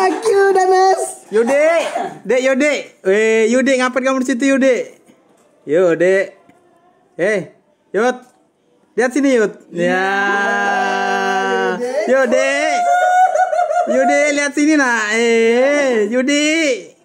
Fuck you Danas. Yude, Dek Yude. Eh, Yude ngapain kamu di situ Yude? Yude. Eh, Yud. Lihat sini Yud. Ya. Yude. Yude, lihat sini nak. Eh, Yude.